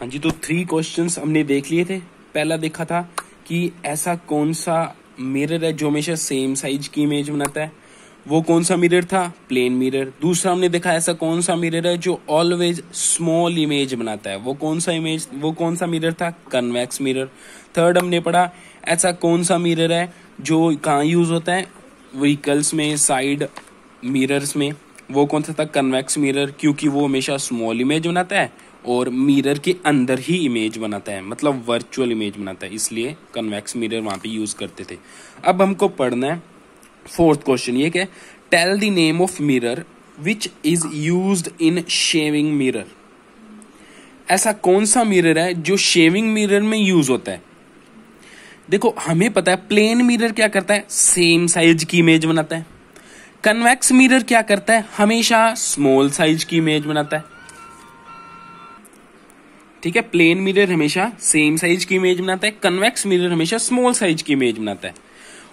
हाँ जी तो three questions हमने देख लिए थे पहला देखा था कि ऐसा कौन सा मिरर है जो हमेशा सेम साइज की इमेज बनाता है वो कौन सा मिरर था प्लेन मिरर दूसरा हमने देखा ऐसा कौन सा मिरर है जो ऑलवेज स्मॉल इमेज बनाता है वो कौन सा इमेज वो कौन सा मिरर था कन्वैक्स मिरर थर्ड हमने पढ़ा ऐसा कौन सा मिरर है जो कहाँ यूज होता है व्हीकल्स में साइड मिरर्स में वो कौन सा था कन्वैक्स मिरर क्योंकि वो हमेशा स्मॉल इमेज बनाता है और मिरर के अंदर ही इमेज बनाता है मतलब वर्चुअल इमेज बनाता है इसलिए कन्वेक्स मिरर वहां पे यूज़ करते थे अब हमको पढ़ना है फोर्थ क्वेश्चन ये क्या tell the name of mirror which is use in shaving mirror ऐसा कौन सा मिरर है जो शेविंग मिरर में यूज होता है देखो हमें पता है प्लेन मिरर क्या करता है सेम साइज की इमेज बनाता है कन्वेक्स मिरर क्या करता है हमेशा स्मॉल साइज की इमेज बनाता है ठीक है प्लेन मिरर हमेशा सेम साइज की इमेज बनाता है कन्वेक्स मिरर हमेशा स्मॉल साइज की इमेज बनाता है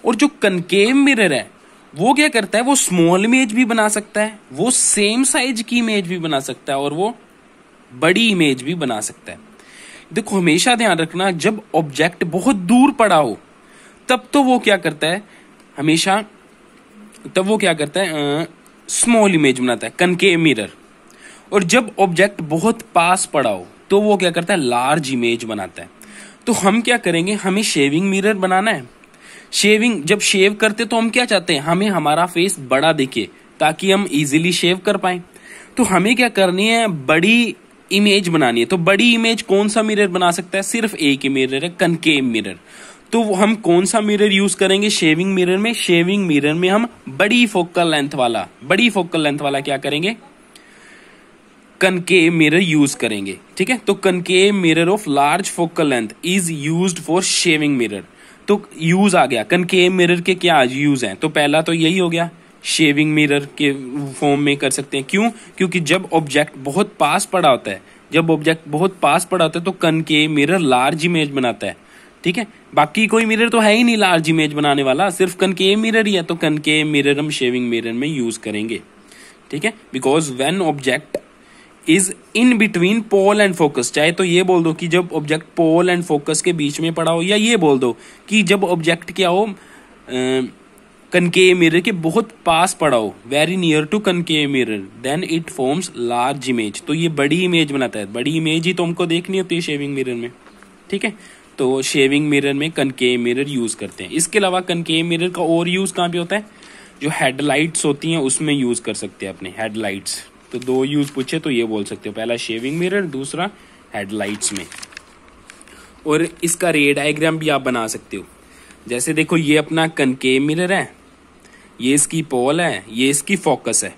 और जो कनकेव मिरर है वो क्या करता है वो स्मॉल इमेज भी बना सकता है वो सेम साइज की इमेज भी बना सकता है और वो बड़ी इमेज भी बना सकता है देखो हमेशा ध्यान रखना जब ऑब्जेक्ट बहुत दूर पड़ा हो तब तो वो क्या करता है हमेशा तब वो क्या करता है स्मॉल इमेज बनाता है कनकेव मिरर और जब ऑब्जेक्ट बहुत पास पड़ा हो तो वो क्या करता है लार्ज इमेज बनाता है तो हम क्या करेंगे हमें शेविंग मिरर बनाना है शेविंग जब शेव करते तो हम क्या चाहते हैं हमें हमारा फेस बड़ा दिखे ताकि हम इजीली शेव कर पाए तो हमें क्या करनी है बड़ी इमेज बनानी है तो बड़ी इमेज कौन सा मिरर बना सकता है सिर्फ एक ही मिरर है कनकेव मिरर तो हम कौन सा मिरर यूज करेंगे शेविंग मिरर में शेविंग मिरर में हम बड़ी फोकल लेंथ वाला बड़ी फोकल लेंथ वाला क्या करेंगे कनकेव मिरर यूज करेंगे ठीक है तो concave mirror of large focal length is use for shaving mirror तो यूज आ गया कनकेव मिरर के क्या यूज हैं तो पहला तो यही हो गया शेविंग मिरर के फॉर्म में कर सकते हैं क्यों क्योंकि जब ऑब्जेक्ट बहुत पास पड़ा होता है जब ऑब्जेक्ट बहुत पास पड़ा होता है तो कनकेव मिरर लार्ज इमेज बनाता है ठीक है बाकी कोई मिरर तो है ही नहीं लार्ज इमेज बनाने वाला सिर्फ कनकेव मिरर ही है तो कनकेव मिरर हम शेविंग मिरर में यूज करेंगे ठीक है because when object is in between pole and focus चाहे तो ये बोल दो कि जब ऑब्जेक्ट पोल एंड फोकस के बीच में पड़ा हो या ये बोल दो कि जब ऑब्जेक्ट क्या हो कनके मिरर के बहुत पास पड़ा हो very near to concave mirror then it forms large image तो ये बड़ी इमेज बनाता है बड़ी इमेज ही तो हमको देखनी होती है शेविंग मिरर में ठीक है तो शेविंग मिरर में कनके मिरर यूज करते हैं इसके अलावा कनके मिरर का और यूज कहाँ पे होता है जो हेडलाइट्स होती हैं उसमें यूज कर सकते हैं अपने हेडलाइट्स तो दो यूज पूछे तो ये बोल सकते हो पहला शेविंग मिरर दूसरा हेडलाइट्स में और इसका रे डायग्राम भी आप बना सकते हो जैसे देखो ये अपना कनकेव मिरर है ये इसकी पोल है ये इसकी फोकस है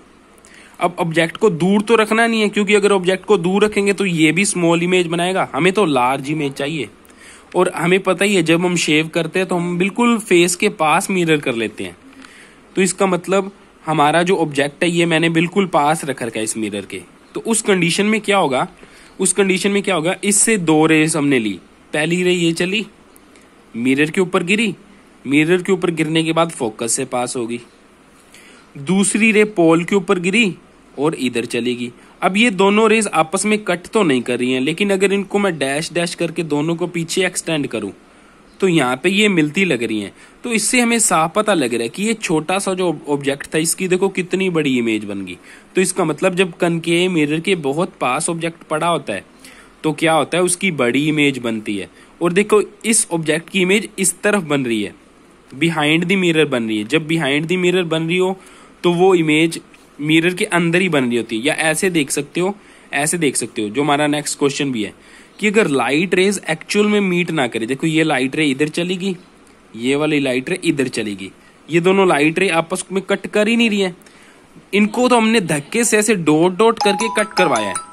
अब ऑब्जेक्ट को दूर तो रखना नहीं है क्योंकि अगर ऑब्जेक्ट को दूर रखेंगे तो ये भी स्मॉल इमेज बनाएगा हमें तो लार्ज इमेज चाहिए और हमें पता ही है जब हम शेव करते हैं तो हम बिल्कुल फेस के पास मिरर कर लेते हैं तो इसका मतलब हमारा जो ऑब्जेक्ट है ये मैंने बिल्कुल पास रख रखा है इस मिरर के तो उस कंडीशन में क्या होगा उस कंडीशन में क्या होगा इससे दो रेस हमने ली पहली रे ये चली मिरर के ऊपर गिरी मिरर के ऊपर गिरने के बाद फोकस से पास होगी दूसरी रे पोल के ऊपर गिरी और इधर चलेगी अब ये दोनों रेस आपस में कट तो नहीं कर रही हैं लेकिन अगर इनको मैं डैश डैश करके दोनों को पीछे एक्सटेंड करूं तो यहाँ पे ये मिलती लग रही हैं तो इससे हमें साफ पता लग रहा है कि ये छोटा सा जो ऑब्जेक्ट था इसकी देखो कितनी बड़ी इमेज बन गई तो इसका मतलब जब कनके मिरर के बहुत पास ऑब्जेक्ट पड़ा होता है तो क्या होता है उसकी बड़ी इमेज बनती है और देखो इस ऑब्जेक्ट की इमेज इस तरफ बन रही है बिहाइंड द मिरर बन रही है जब बिहाइंड द मिरर बन रही हो तो वो इमेज मिरर के अंदर ही बन रही होती है या ऐसे देख सकते हो ऐसे देख सकते हो जो हमारा नेक्स्ट क्वेश्चन भी है कि अगर लाइट रेज एक्चुअल में मीट ना करे देखो ये लाइट रे इधर चलेगी ये वाली लाइट रे इधर चलेगी ये दोनों लाइट रे आपस में कट कर ही नहीं रही है इनको तो हमने धक्के से ऐसे डॉट डॉट करके कट करवाया है